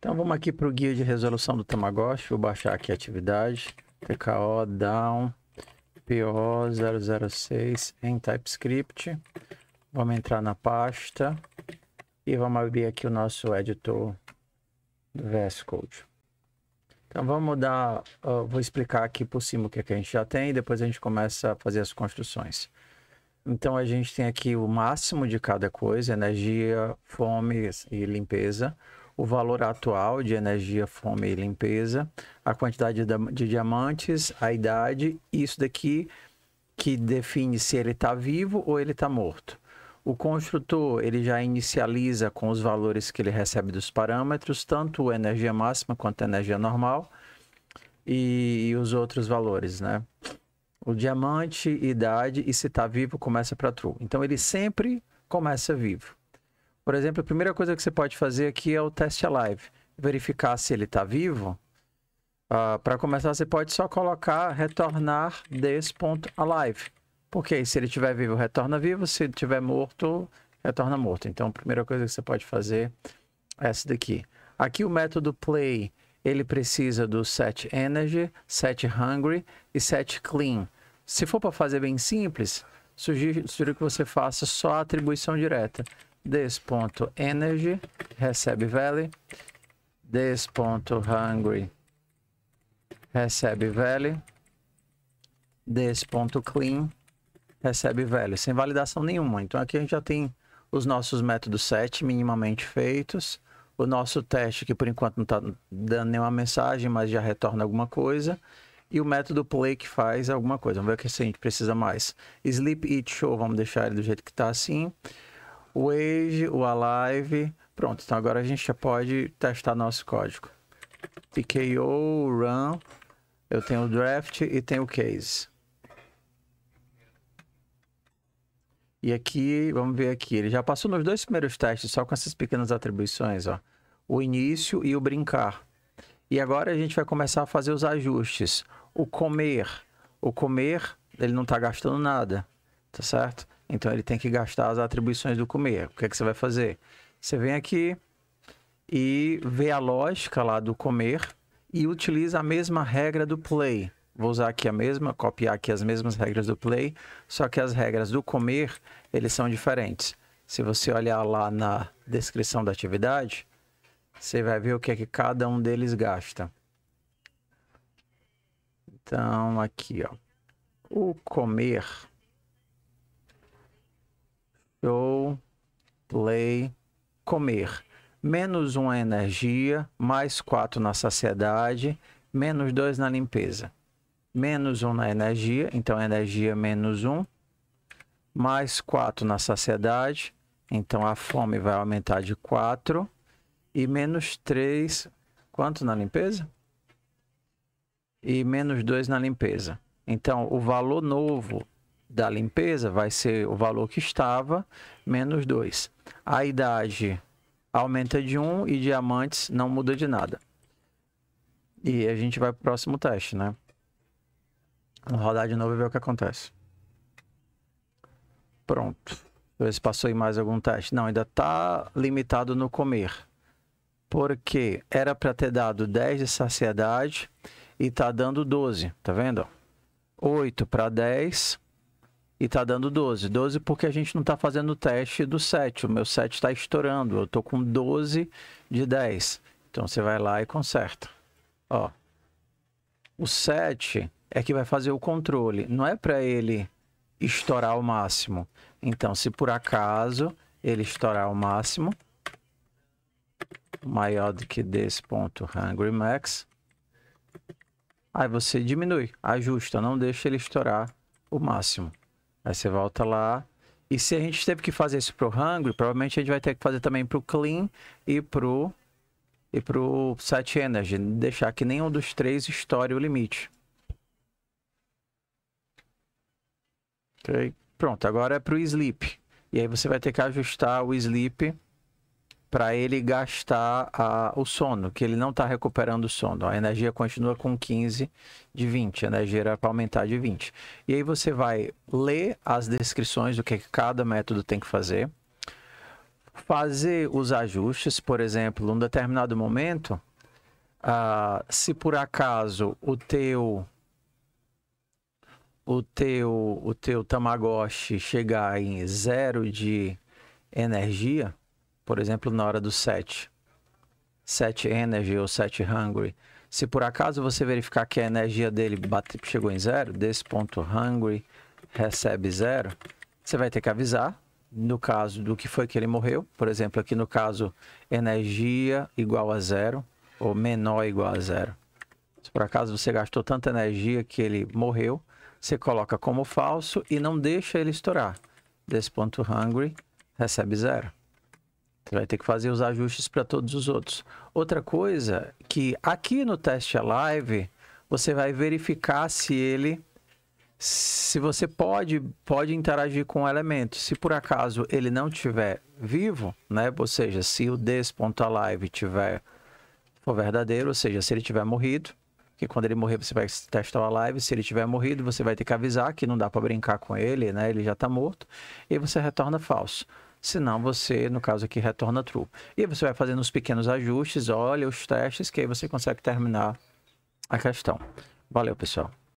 Então vamos aqui para o guia de resolução do Tamagotchi. Vou baixar aqui a atividade. TKO down PO006 em TypeScript. Vamos entrar na pasta e vamos abrir aqui o nosso editor do VS Code. Então vamos dar, uh, vou explicar aqui por cima o que, é que a gente já tem e depois a gente começa a fazer as construções. Então a gente tem aqui o máximo de cada coisa, energia, fome e limpeza o valor atual de energia, fome e limpeza, a quantidade de diamantes, a idade, isso daqui que define se ele está vivo ou ele está morto. O construtor ele já inicializa com os valores que ele recebe dos parâmetros, tanto a energia máxima quanto a energia normal e, e os outros valores, né? O diamante, idade e se está vivo começa para true. Então ele sempre começa vivo. Por exemplo, a primeira coisa que você pode fazer aqui é o teste alive. Verificar se ele está vivo. Uh, ah, Para começar, você pode só colocar retornar this.alive. Porque se ele estiver vivo, retorna vivo. Se ele estiver morto, retorna morto. Então, a primeira coisa que você pode fazer é essa daqui. Aqui o método play, ele precisa do set energy, set hungry e set clean. Se for para fazer bem simples, sugiro, sugiro que você faça só a atribuição direta. This.energy recebe value. This.hungry recebe value. This.clean recebe value, sem validação nenhuma. Então aqui a gente já tem os nossos métodos set minimamente feitos. O nosso teste, que por enquanto não está dando nenhuma mensagem, mas já retorna alguma coisa e o método play que faz alguma coisa. Vamos ver o que a gente precisa mais. Sleep, eat, show, vamos deixar ele do jeito que está assim o Wage, o Alive. Pronto, então agora a gente já pode testar nosso código. PKO, Run, eu tenho o Draft e tenho o Case. E aqui, vamos ver aqui, ele já passou nos dois primeiros testes, só com essas pequenas atribuições, ó. O início e o brincar. E agora a gente vai começar a fazer os ajustes. O comer. O comer, ele não está gastando nada, tá certo? Então ele tem que gastar as atribuições do comer. O que é que você vai fazer? Você vem aqui e vê a lógica lá do comer e utiliza a mesma regra do play. Vou usar aqui a mesma, copiar aqui as mesmas regras do play, só que as regras do comer, eles são diferentes. Se você olhar lá na descrição da atividade, você vai ver o que é que cada um deles gasta. Então, aqui, ó. O comer Show, play, comer. Menos uma energia, mais quatro na saciedade, menos dois na limpeza. Menos um na energia, então energia menos um, mais quatro na saciedade, então a fome vai aumentar de quatro e menos três, quanto na limpeza? E menos dois na limpeza. Então, o valor novo da limpeza vai ser o valor que estava, menos 2. A idade aumenta de 1 um, e diamantes não muda de nada. E a gente vai para o próximo teste, né? Vamos rodar de novo e ver o que acontece. Pronto. Deixa se passou aí mais algum teste. Não, ainda está limitado no comer. Porque era para ter dado 10 de saciedade e está dando 12, Está vendo? 8 para 10, e tá dando 12. 12 porque a gente não tá fazendo o teste do 7. O meu 7 está estourando. Eu tô com 12 de 10. Então você vai lá e conserta. Ó. O 7 é que vai fazer o controle. Não é para ele estourar o máximo. Então, se por acaso ele estourar o máximo, maior do que desse ponto Hungry Max, aí você diminui, ajusta, não deixa ele estourar o máximo. Aí você volta lá. E se a gente teve que fazer isso pro Hungry, provavelmente a gente vai ter que fazer também pro Clean e pro e pro Site Energy. Deixar que nenhum dos três estoure o limite. Ok. Pronto, agora é pro Sleep. E aí você vai ter que ajustar o Sleep para ele gastar a, o sono, que ele não está recuperando o sono. A energia continua com 15 de 20, a energia era para aumentar de 20. E aí você vai ler as descrições do que cada método tem que fazer, fazer os ajustes, por exemplo, num determinado momento, uh, se por acaso o teu o teu o teu Tamagotchi chegar em zero de energia, por exemplo, na hora do set, set energy ou set hungry, se por acaso você verificar que a energia dele bate, chegou em zero, desse ponto hungry recebe zero, você vai ter que avisar no caso do que foi que ele morreu. Por exemplo, aqui no caso, energia igual a zero ou menor igual a zero. Se por acaso você gastou tanta energia que ele morreu, você coloca como falso e não deixa ele estourar. Desse ponto hungry recebe zero. Você vai ter que fazer os ajustes para todos os outros. Outra coisa que aqui no teste live você vai verificar se ele se você pode pode interagir com o elemento. Se por acaso ele não tiver vivo, né? Ou seja, se o des.alive tiver for verdadeiro, ou seja, se ele tiver morrido, que quando ele morrer você vai testar o live, se ele tiver morrido, você vai ter que avisar que não dá para brincar com ele, né? Ele já está morto, e você retorna falso senão você, no caso aqui, retorna true. E aí você vai fazendo os pequenos ajustes, olha os testes, que aí você consegue terminar a questão. Valeu, pessoal.